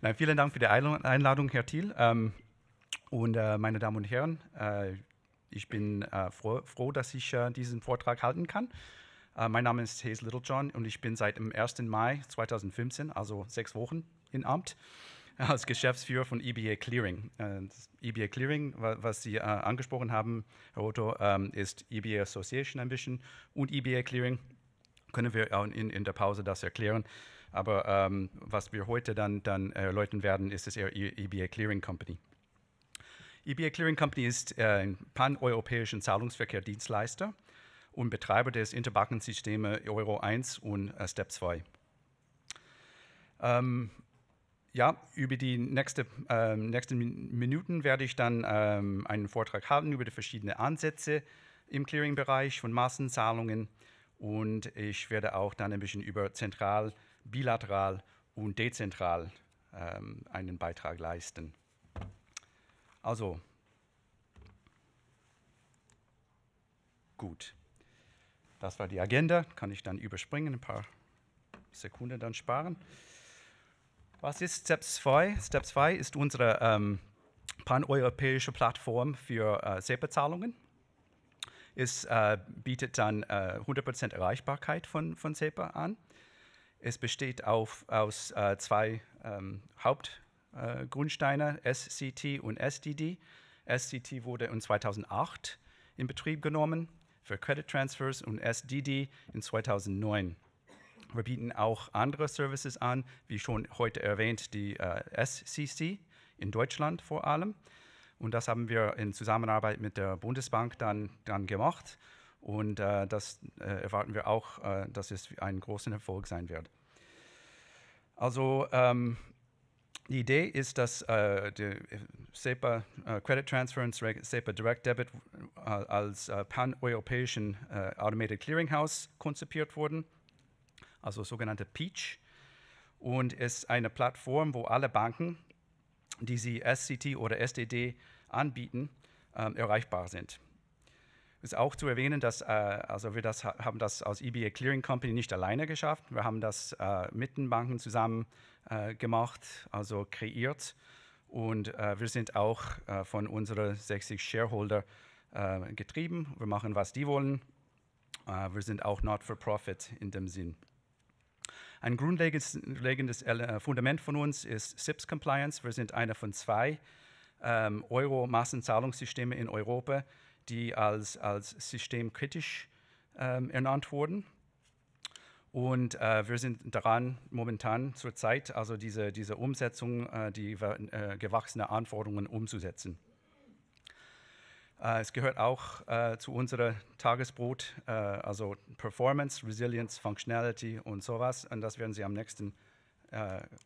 Nein, vielen Dank für die Einladung, Herr Thiel. Ähm, und äh, meine Damen und Herren, äh, ich bin äh, froh, froh, dass ich äh, diesen Vortrag halten kann. Äh, mein Name ist Hayes Littlejohn und ich bin seit dem 1. Mai 2015, also sechs Wochen, in Amt als Geschäftsführer von EBA Clearing. Äh, EBA Clearing, was Sie angesprochen haben, Herr Otto, ähm, ist EBA Association Ambition und EBA Clearing. Können wir in, in der Pause das erklären? Aber ähm, was wir heute dann, dann erläutern werden, ist das EBA e Clearing Company. EBA Clearing Company ist äh, ein paneuropäischen Zahlungsverkehrsdienstleister und Betreiber des Interbankensystems Euro 1 und äh, Step 2. Ähm, ja, über die nächste, äh, nächsten Minuten werde ich dann ähm, einen Vortrag halten über die verschiedenen Ansätze im Clearing-Bereich von Massenzahlungen und ich werde auch dann ein bisschen über zentral bilateral und dezentral ähm, einen Beitrag leisten. Also, gut. Das war die Agenda, kann ich dann überspringen, ein paar Sekunden dann sparen. Was ist Step 2? Step 2 ist unsere ähm, paneuropäische Plattform für äh, SEPA-Zahlungen. Es äh, bietet dann äh, 100% Erreichbarkeit von, von SEPA an. Es besteht auf, aus äh, zwei ähm, Hauptgrundsteinen, äh, SCT und SDD. SCT wurde in 2008 in Betrieb genommen für Credit Transfers und SDD in 2009. Wir bieten auch andere Services an, wie schon heute erwähnt, die äh, SCC in Deutschland vor allem. Und das haben wir in Zusammenarbeit mit der Bundesbank dann, dann gemacht. Und äh, das äh, erwarten wir auch, äh, dass es ein großer Erfolg sein wird. Also ähm, die Idee ist, dass äh, die äh, SEPA äh, Credit Transfer und SEPA Direct Debit als pan-europäischen Automated Clearinghouse konzipiert wurden, also sogenannte Peach. Und es ist eine Plattform, wo alle Banken, die sie SCT oder SDD anbieten, ähm, erreichbar sind. Ist auch zu erwähnen, dass äh, also wir das haben das als EBA Clearing Company nicht alleine geschafft. Wir haben das äh, mit den Banken zusammen äh, gemacht, also kreiert. Und äh, wir sind auch äh, von unseren 60 Shareholder äh, getrieben. Wir machen, was die wollen. wir sind auch not for profit in dem Sinn. Ein grundlegendes Fundament von uns ist SIPS Compliance. Wir sind einer von zwei ähm, Euro-Massenzahlungssystemen in Europa, die als, als systemkritisch ähm, ernannt wurden. Und äh, wir sind daran momentan zurzeit, also diese, diese Umsetzung, äh, die äh, gewachsene Anforderungen umzusetzen. Äh, es gehört auch äh, zu unserem Tagesbrot, äh, also Performance, Resilience, Functionality und sowas. Und das werden Sie am nächsten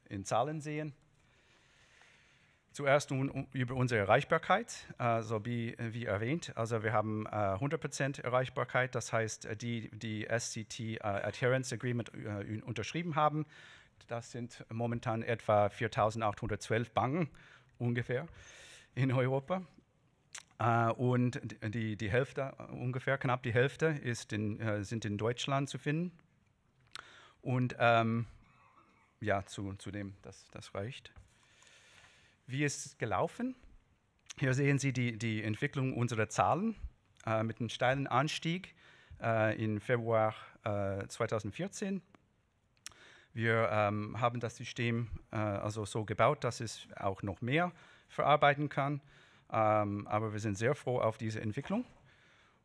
in Zahlen sehen. Zuerst nun über unsere Erreichbarkeit, also wie, wie erwähnt, also wir haben 100% äh, Erreichbarkeit, das heißt, äh, die, die SCT Adherence Agreement unterschrieben haben, das sind momentan etwa 4.812 Banken ungefähr in Europa. und die, die Hälfte, ungefähr knapp die Hälfte, ist in, sind in Deutschland zu finden. Und ähm, ja, zu, zu dem, das, das reicht. Wie ist es gelaufen? Hier sehen Sie die, die Entwicklung unserer Zahlen äh, mit einem steilen Anstieg äh, im Februar äh, 2014. Wir ähm, haben das System äh, also so gebaut, dass es auch noch mehr verarbeiten kann. Ähm, aber wir sind sehr froh auf diese Entwicklung.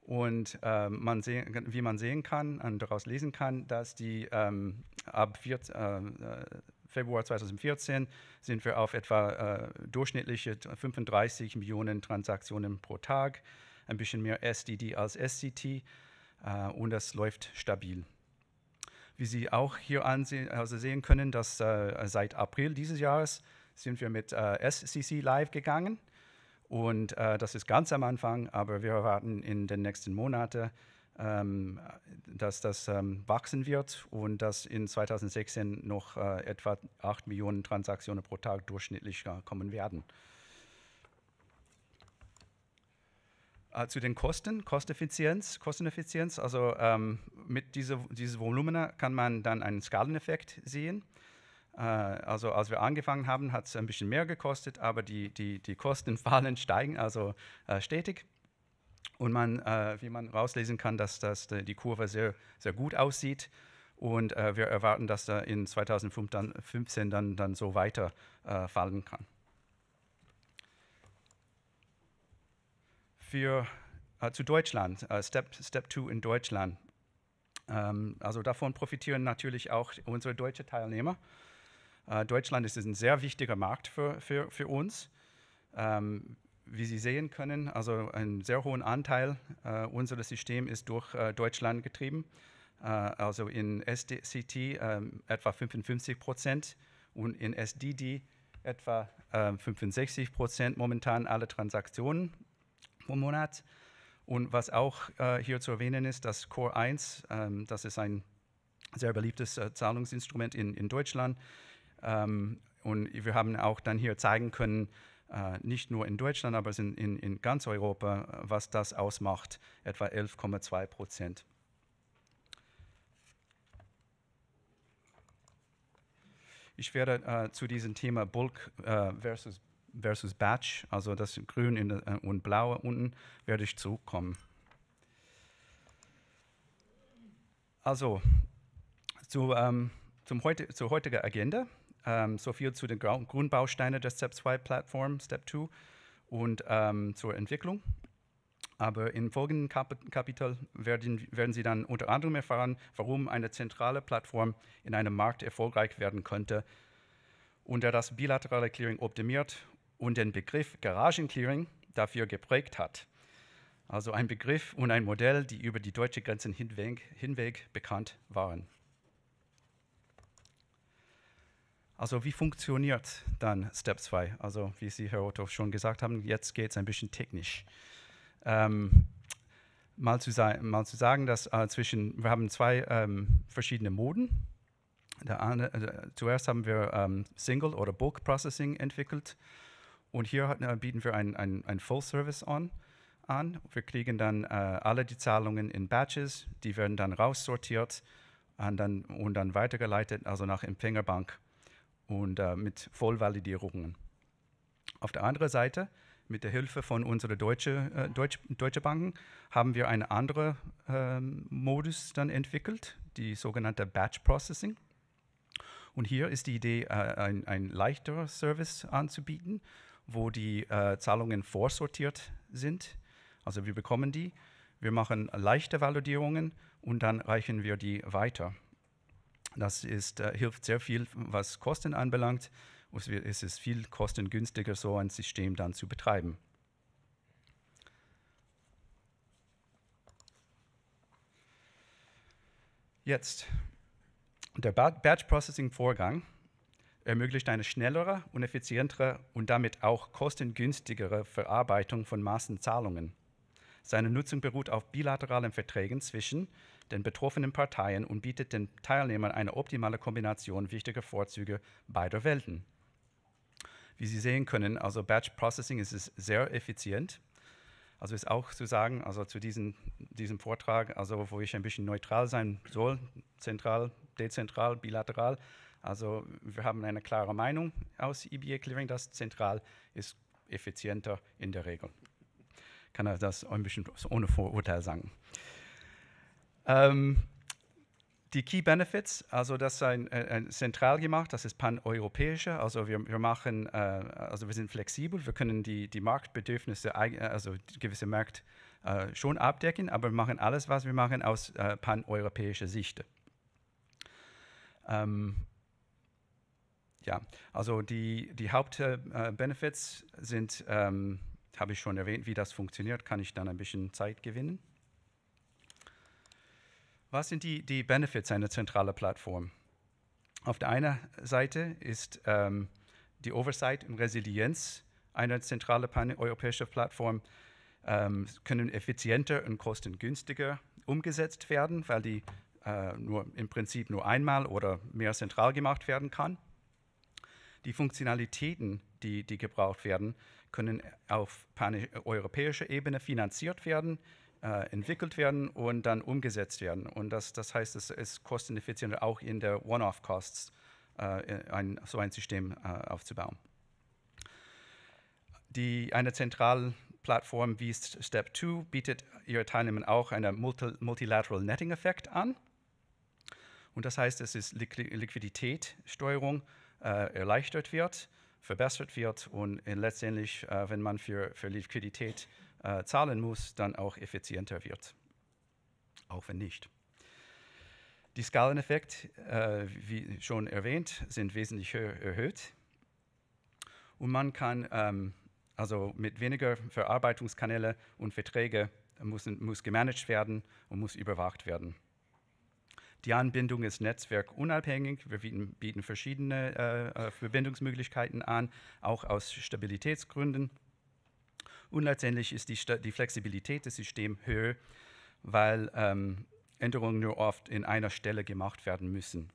Und ähm, man wie man sehen kann und daraus lesen kann, dass die ähm, ab 14, äh, äh Februar 2014 sind wir auf etwa äh, durchschnittliche 35 Millionen Transaktionen pro Tag, ein bisschen mehr SDD als SCT äh, und das läuft stabil. Wie Sie auch hier ansehen, also sehen können, dass äh, seit April dieses Jahres sind wir mit äh, SCC live gegangen und äh, das ist ganz am Anfang, aber wir erwarten in den nächsten Monaten ähm, dass das ähm, wachsen wird und dass in 2016 noch äh, etwa 8 Millionen Transaktionen pro Tag durchschnittlich äh, kommen werden. Äh, zu den Kosten, Kosteneffizienz, Kosteneffizienz. Also ähm, mit diese, dieses Volumina kann man dann einen Skaleneffekt sehen. Äh, also als wir angefangen haben, hat es ein bisschen mehr gekostet, aber die, die, die Kosten fallen, steigen also äh, stetig. Und man, äh, wie man rauslesen kann, dass, dass äh, die Kurve sehr, sehr gut aussieht. Und äh, wir erwarten, dass da in 2015 dann, dann so weiter äh, fallen kann. Für, äh, zu Deutschland, äh, Step 2 Step in Deutschland. Ähm, also davon profitieren natürlich auch unsere deutschen Teilnehmer. Deutschland ist ein sehr wichtiger Markt für, für, für uns. Ähm, wie Sie sehen können, also ein sehr hohen Anteil äh, unseres Systems ist durch äh, Deutschland getrieben. Äh, also in SDCT ähm, etwa 55 Prozent und in SDD etwa 65 ähm, Prozent momentan alle Transaktionen pro Monat. Und was auch äh, hier zu erwähnen ist, dass Core 1, ähm, das ist ein sehr beliebtes äh, Zahlungsinstrument in, in Deutschland, und wir haben auch dann hier zeigen können, äh, nicht nur in Deutschland, aber in, in, in ganz Europa, äh, was das ausmacht, etwa 11,2 Prozent. Ich werde äh, zu diesem Thema Bulk äh, versus, versus Batch, also das Grün in, äh, und Blaue unten, werde ich zurückkommen. Also, zu, ähm, zum heute, zur heutigen Agenda. Ähm, so viel zu den Grundbausteinen der Step 2 Plattform, Step 2 und ähm, zur Entwicklung. Aber im folgenden Kap Kapitel werden, werden Sie dann unter anderem erfahren, warum eine zentrale Plattform in einem Markt erfolgreich werden könnte, und der das bilaterale Clearing optimiert und den Begriff Garagenclearing dafür geprägt hat. Also ein Begriff und ein Modell, die über die deutsche Grenzen hinweg, hinweg bekannt waren. Also wie funktioniert dann Step 2? Also wie Sie, Herr Otto, schon gesagt haben, jetzt geht es ein bisschen technisch. Ähm, mal, zu mal, zu sagen, dass äh, zwischen, wir haben zwei ähm, verschiedene Moden. Eine, äh, zuerst haben wir ähm, Single- oder Bulk-Processing entwickelt. Und hier hat, äh, bieten wir einen ein Full-Service an. Wir kriegen dann äh, alle die Zahlungen in Batches, die werden dann raussortiert und dann, und dann weitergeleitet, also nach Empfängerbank und äh, mit Vollvalidierungen. Auf der anderen Seite, mit der Hilfe von unseren deutschen äh, Deutsch, Deutsche Banken, haben wir einen anderen ähm, Modus dann entwickelt, die sogenannte Batch Processing. Und hier ist die Idee, äh, ein, ein leichterer Service anzubieten, wo die äh, Zahlungen vorsortiert sind. Also wir bekommen die, wir machen leichte Validierungen und dann reichen wir die weiter. Das ist, äh, hilft sehr viel, was Kosten anbelangt. es ist viel kostengünstiger, so ein System dann zu betreiben. Jetzt, der Batch Processing Vorgang ermöglicht eine schnellere und effizientere und damit auch kostengünstigere Verarbeitung von Massenzahlungen. Seine Nutzung beruht auf bilateralen Verträgen zwischen den betroffenen Parteien und bietet den Teilnehmern eine optimale Kombination wichtiger Vorzüge beider Welten. Wie Sie sehen können, also Batch Processing ist sehr effizient. Also ist auch zu sagen, also zu diesem, diesem Vortrag, also wo ich ein bisschen neutral sein soll, zentral, dezentral, bilateral. Also wir haben eine klare Meinung aus EBA Clearing, dass zentral ist effizienter in der Regel. Kann er das ein bisschen ohne Vorurteil sagen. Ähm, die Key Benefits, also das ist ein, äh, ein zentral gemacht, das ist paneuropäischer, also wir, wir machen, äh, also wir sind flexibel, wir können die, die Marktbedürfnisse, äh, also gewisse Märkte äh, schon abdecken, aber wir machen alles, was wir machen, aus äh, paneuropäischer Sicht. Ähm, ja, also die, die Hauptbenefits äh, sind, ähm, habe ich schon erwähnt, wie das funktioniert, kann ich dann ein bisschen Zeit gewinnen. Was sind die, die Benefits einer zentralen Plattform? Auf der einen Seite ist ähm, die Oversight und Resilienz einer zentralen paneuropäischen Plattform ähm, können effizienter und kostengünstiger umgesetzt werden, weil die äh, nur im Prinzip nur einmal oder mehr zentral gemacht werden kann. Die Funktionalitäten, die, die gebraucht werden, können auf europäischer Ebene finanziert werden, äh, entwickelt werden und dann umgesetzt werden. Und das, das heißt, es ist kosteneffizienter, auch in der One-Off-Costs äh, ein, so ein System äh, aufzubauen. Die, eine zentrale Plattform wie Step 2 bietet ihre Teilnehmern auch einen Multi Multilateral Netting-Effekt an. Und das heißt, es ist Liquiditätssteuerung äh, erleichtert wird, verbessert wird und äh, letztendlich, äh, wenn man für, für Liquidität äh, zahlen muss, dann auch effizienter wird. Auch wenn nicht. Die Skaleneffekte, äh, wie schon erwähnt, sind wesentlich erhöht. Und man kann ähm, also mit weniger Verarbeitungskanäle und Verträge muss, muss gemanagt werden und muss überwacht werden. Die Anbindung ist netzwerkunabhängig. Wir bieten, bieten verschiedene äh, äh Verbindungsmöglichkeiten an, auch aus Stabilitätsgründen. Und letztendlich ist die, die Flexibilität des Systems höher, weil ähm, Änderungen nur oft in einer Stelle gemacht werden müssen.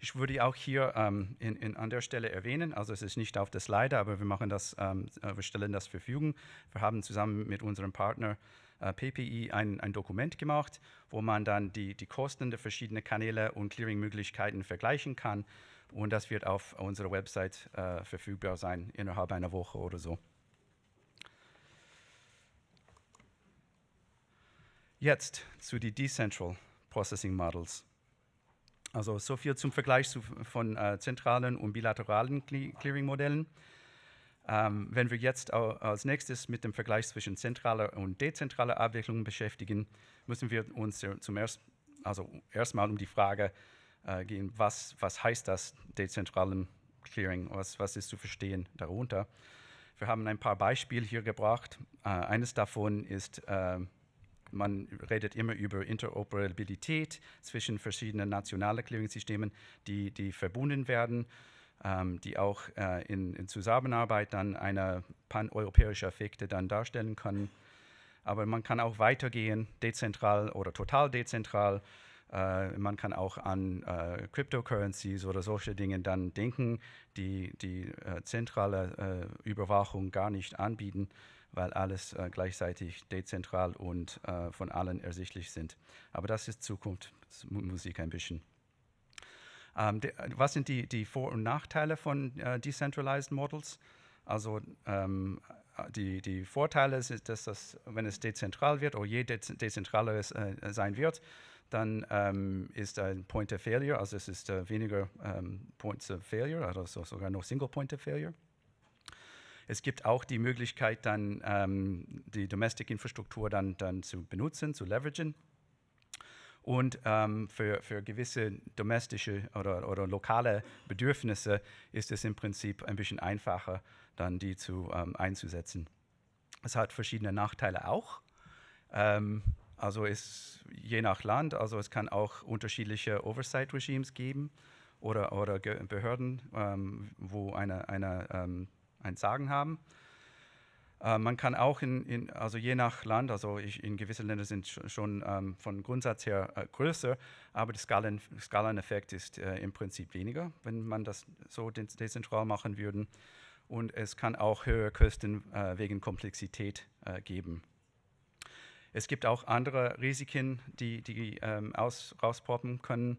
Ich würde auch hier ähm, in, in, an der Stelle erwähnen, also es ist nicht auf das Leiter, aber wir machen das, ähm, äh, wir stellen das Verfügung. Wir haben zusammen mit unserem Partner äh, PPI ein, ein, Dokument gemacht, wo man dann die, die Kosten der verschiedenen Kanäle und Clearingmöglichkeiten vergleichen kann. Und das wird auf unserer Website äh, verfügbar sein innerhalb einer Woche oder so. Jetzt zu den Decentral Processing Models. Also so viel zum Vergleich zu, von äh, zentralen und bilateralen Clearing-Modellen. Ähm, wenn wir jetzt als nächstes mit dem Vergleich zwischen zentraler und dezentraler Abwicklung beschäftigen, müssen wir uns zum erst, also erstmal um die Frage äh, gehen, was, was heißt das dezentralen Clearing, was, was ist zu verstehen darunter. Wir haben ein paar Beispiele hier gebracht. Äh, eines davon ist ähm, man redet immer über Interoperabilität zwischen verschiedenen nationalen Clearingsystemen, die, die verbunden werden, ähm, die auch äh, in, in, Zusammenarbeit dann eine paneuropäische Effekte dann darstellen können. Aber man kann auch weitergehen, dezentral oder total dezentral. Äh, man kann auch an äh, Cryptocurrencies oder solche Dinge dann denken, die die äh, zentrale äh, Überwachung gar nicht anbieten weil alles äh, gleichzeitig dezentral und äh, von allen ersichtlich sind. Aber das ist Zukunftsmusik ein bisschen. Ähm, de, was sind die, die, Vor- und Nachteile von äh, Decentralized Models? Also ähm, die, die, Vorteile sind, dass das, wenn es dezentral wird oder je dezentraler es äh, sein wird, dann ähm, ist ein Point of Failure, also es ist äh, weniger ähm, Points of Failure, also sogar noch Single Point of Failure. Es gibt auch die Möglichkeit, dann ähm, die Domestic-Infrastruktur dann, dann zu benutzen, zu leveragen und ähm, für, für gewisse domestische oder, oder lokale Bedürfnisse ist es im Prinzip ein bisschen einfacher, dann die zu, ähm, einzusetzen. Es hat verschiedene Nachteile auch. Ähm, also ist je nach Land, also es kann auch unterschiedliche Oversight-Regimes geben oder, oder Behörden, ähm, wo eine, eine ähm, ein Sagen haben. Äh, man kann auch in, in, also je nach Land, also ich, in gewissen Ländern sind schon, schon ähm, von Grundsatz her äh, größer, aber der Skalen, Skaleneffekt ist äh, im Prinzip weniger, wenn man das so dezentral machen würde. Und es kann auch höhere Kosten äh, wegen Komplexität äh, geben. Es gibt auch andere Risiken, die, die ähm, rauspoppen können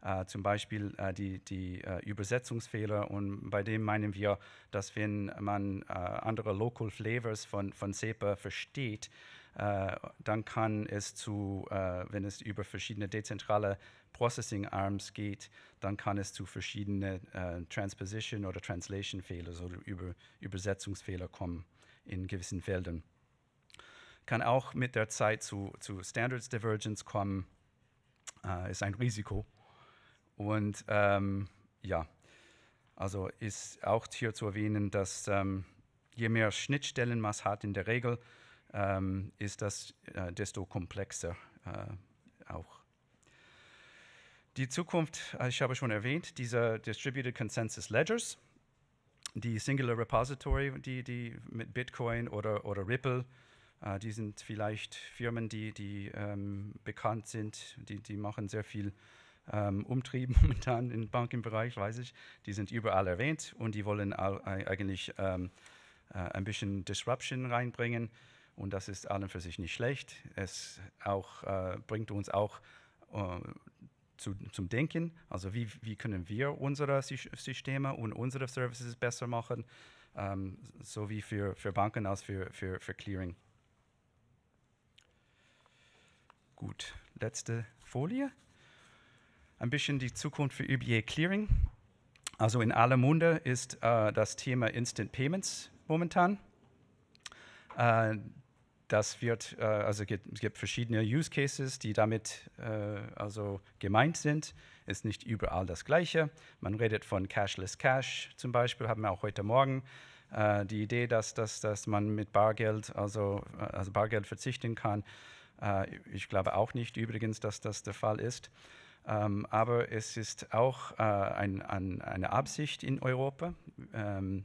äh, zum Beispiel äh, die, die äh, Übersetzungsfehler und bei dem meinen wir, dass wenn man äh, andere Local Flavors von, von SEPA versteht, äh, dann kann es zu, äh, wenn es über verschiedene dezentrale Processing Arms geht, dann kann es zu verschiedenen Transposition- oder Translation-Fehlern, oder über, Übersetzungsfehler kommen in gewissen Feldern. Kann auch mit der Zeit zu, zu Standards Divergence kommen, Uh, ist ein Risiko, und ähm, ja, also ist auch hier zu erwähnen, dass ähm, je mehr Schnittstellen man hat in der Regel, ähm, ist das äh, desto komplexer äh, auch. Die Zukunft, äh, ich habe schon erwähnt, dieser Distributed Consensus Ledgers, die Singular Repository, die, die mit Bitcoin oder, oder Ripple, äh, die sind vielleicht Firmen, die, die ähm, bekannt sind, die, die machen sehr viel ähm, umtrieben momentan im Bankenbereich, weiß ich. Die sind überall erwähnt und die wollen eigentlich ähm, äh, ein bisschen Disruption reinbringen. Und das ist allen für sich nicht schlecht. Es auch, äh, bringt uns auch äh, zu, zum Denken. Also wie, wie können wir unsere Systeme und unsere Services besser machen, ähm, wie für, für Banken als für, für, für Clearing. Gut, letzte Folie ein bisschen die Zukunft für UBA Clearing. Also in aller Munde ist äh, das Thema Instant Payments momentan. Äh, das wird, äh, also gibt, es gibt verschiedene Use Cases, die damit äh, also gemeint sind. Ist nicht überall das Gleiche. Man redet von Cashless Cash zum Beispiel, haben wir auch heute Morgen äh, die Idee, dass, dass, dass man mit Bargeld, also, äh, also Bargeld verzichten kann. ich glaube auch nicht übrigens, dass das der Fall ist. Ähm, aber es ist auch äh, ein, ein, eine Absicht in Europa ähm,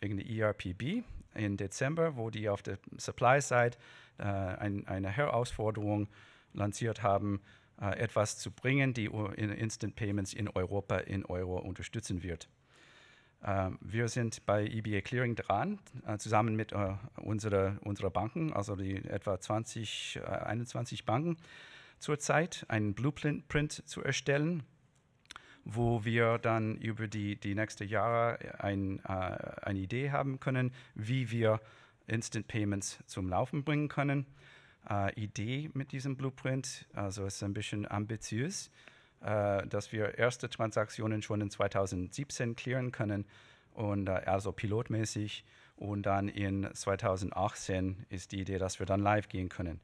wegen der ERPB im Dezember, wo die auf der Supply-Side äh, ein, eine Herausforderung lanciert haben, äh, etwas zu bringen, die Instant Payments in Europa in Euro unterstützen wird. Ähm, wir sind bei EBA Clearing dran, äh, zusammen mit äh, unserer, unserer Banken, also die etwa 20, 21 äh, Banken zurzeit, einen Blueprint zu erstellen, wo wir dann über die, die nächsten Jahre ein, äh, eine Idee haben können, wie wir Instant Payments zum Laufen bringen können. Äh, Idee mit diesem Blueprint, also ist ein bisschen ambitiös, äh, dass wir erste Transaktionen schon in 2017 klären können und äh, also pilotmäßig und dann in 2018 ist die Idee, dass wir dann live gehen können.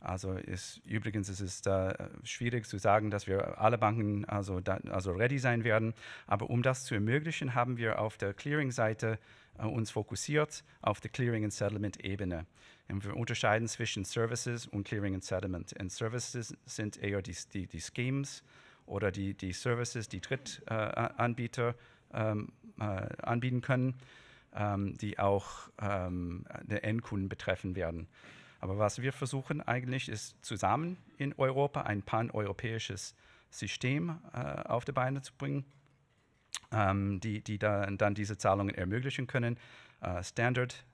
Also ist, übrigens ist es äh, schwierig zu sagen, dass wir alle Banken also, da, also ready sein werden. Aber um das zu ermöglichen, haben wir auf der Clearing-Seite äh, uns fokussiert auf der Clearing- and Settlement-Ebene. wir unterscheiden zwischen Services und Clearing and Settlement. Und Services sind eher die, die, die Schemes oder die, die Services, die Drittanbieter ähm, äh, anbieten können, ähm, die auch ähm, den Endkunden betreffen werden. Aber was wir versuchen eigentlich ist, zusammen in Europa ein paneuropäisches System äh, auf die Beine zu bringen, ähm, die, die dann, dann diese Zahlungen ermöglichen können, äh, Standard,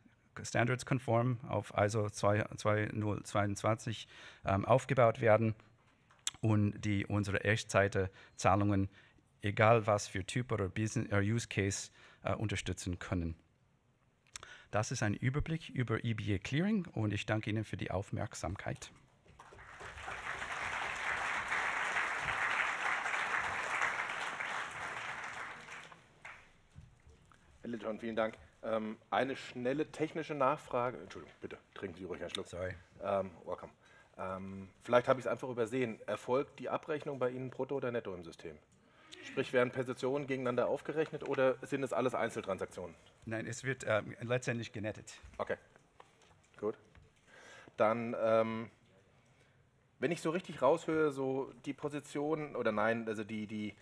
standardskonform auf ISO 2022 ähm, aufgebaut werden und die unsere Echtzeite-Zahlungen, egal was für Typ oder Business, oder äh, Use Case, äh, unterstützen können. Das ist ein Überblick über EBA Clearing und ich danke Ihnen für die Aufmerksamkeit. Herr Litton, vielen Dank. Ähm, eine schnelle technische Nachfrage. Entschuldigung, bitte trinken Sie ruhig einen Schluck. Sorry. Ähm, welcome. Ähm, vielleicht habe ich es einfach übersehen. Erfolgt die Abrechnung bei Ihnen brutto oder netto im System? Sprich, werden Positionen gegeneinander aufgerechnet oder sind es alles Einzeltransaktionen? Nein, es wird ähm, letztendlich genettet. Okay, gut. Dann, ähm, wenn ich so richtig raushöre, so die Position oder nein, also die, die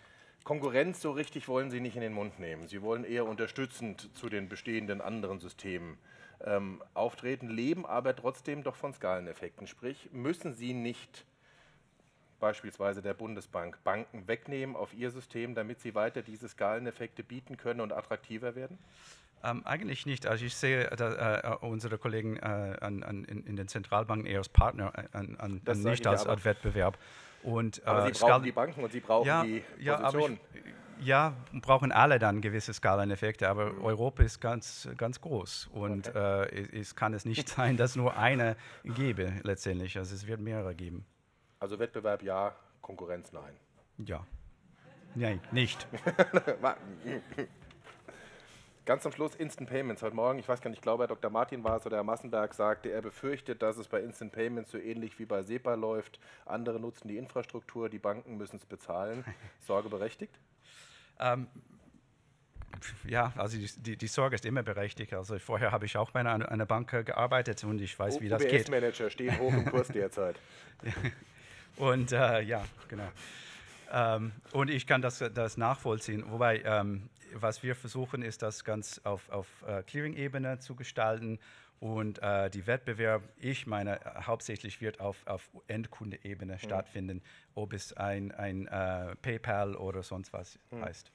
Konkurrenz so richtig wollen Sie nicht in den Mund nehmen. Sie wollen eher unterstützend zu den bestehenden anderen Systemen ähm, auftreten, leben aber trotzdem doch von Skaleneffekten. Sprich, müssen Sie nicht beispielsweise der Bundesbank, Banken wegnehmen auf ihr System, damit sie weiter diese Skaleneffekte bieten können und attraktiver werden? Ähm, eigentlich nicht. Also ich sehe da, äh, äh unsere Kollegen äh, an, an, in, den Zentralbanken eher als Partner, äh, an, an, nicht als aber. Wettbewerb. Und, äh, aber Sie brauchen Skal die Banken und Sie brauchen ja, die Positionen. Ja, ja, brauchen alle dann gewisse Skaleneffekte, aber mhm. Europa ist ganz, ganz groß und okay. es, äh, es kann es nicht sein, dass nur eine gäbe letztendlich. Also es wird mehrere geben. Also Wettbewerb ja, Konkurrenz nein. Ja. Nein, nicht. Ganz am Schluss Instant Payments. Heute Morgen, ich weiß gar nicht, ich glaube, Herr Dr. Martin war es oder Herr Massenberg sagte, er befürchtet, dass es bei Instant Payments so ähnlich wie bei SEPA läuft. Andere nutzen die Infrastruktur, die Banken müssen es bezahlen. Sorge berechtigt? Ähm, ja, also die, die, die, Sorge ist immer berechtigt. Also vorher habe ich auch bei einer, einer Bank gearbeitet und ich weiß, o wie das geht. OBS-Manager stehen hoch im Kurs derzeit. ja. Und äh, ja, genau. Ähm, und ich kann das, das nachvollziehen. Wobei, ähm, was wir versuchen, ist das ganz auf, auf äh, Clearing-Ebene zu gestalten. Und äh, die Wettbewerb, ich meine, hauptsächlich wird auf, auf Endkunde-Ebene mhm. stattfinden, ob es ein, ein äh, PayPal oder sonst was mhm. heißt.